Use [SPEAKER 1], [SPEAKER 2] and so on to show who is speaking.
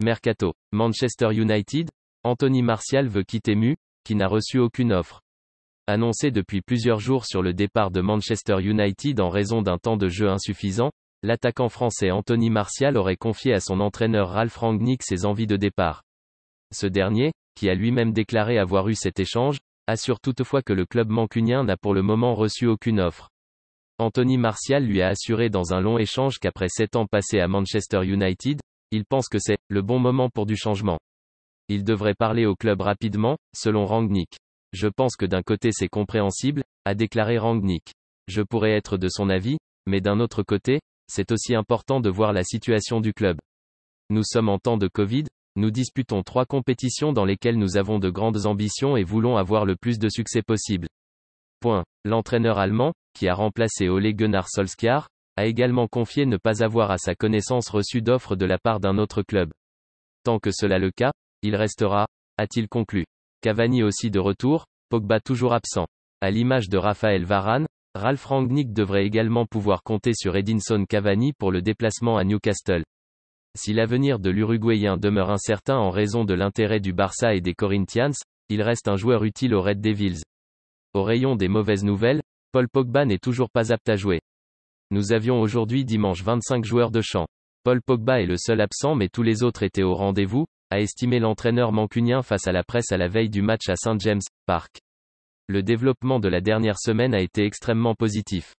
[SPEAKER 1] Mercato. Manchester United, Anthony Martial veut quitter MU, qui n'a reçu aucune offre. Annoncé depuis plusieurs jours sur le départ de Manchester United en raison d'un temps de jeu insuffisant, l'attaquant français Anthony Martial aurait confié à son entraîneur Ralph Rangnick ses envies de départ. Ce dernier, qui a lui-même déclaré avoir eu cet échange, assure toutefois que le club mancunien n'a pour le moment reçu aucune offre. Anthony Martial lui a assuré dans un long échange qu'après sept ans passés à Manchester United, il pense que c'est le bon moment pour du changement. Il devrait parler au club rapidement, selon Rangnick. Je pense que d'un côté c'est compréhensible, a déclaré Rangnick. Je pourrais être de son avis, mais d'un autre côté, c'est aussi important de voir la situation du club. Nous sommes en temps de Covid, nous disputons trois compétitions dans lesquelles nous avons de grandes ambitions et voulons avoir le plus de succès possible. Point. L'entraîneur allemand, qui a remplacé Ole Gunnar Solskjaer, a également confié ne pas avoir à sa connaissance reçu d'offres de la part d'un autre club. Tant que cela le cas, il restera, a-t-il conclu. Cavani aussi de retour, Pogba toujours absent. À l'image de Raphaël Varane, Ralph Rangnick devrait également pouvoir compter sur Edinson Cavani pour le déplacement à Newcastle. Si l'avenir de l'Uruguayen demeure incertain en raison de l'intérêt du Barça et des Corinthians, il reste un joueur utile aux Red Devils. Au rayon des mauvaises nouvelles, Paul Pogba n'est toujours pas apte à jouer. Nous avions aujourd'hui dimanche 25 joueurs de champ. Paul Pogba est le seul absent mais tous les autres étaient au rendez-vous, a estimé l'entraîneur mancunien face à la presse à la veille du match à saint James Park. Le développement de la dernière semaine a été extrêmement positif.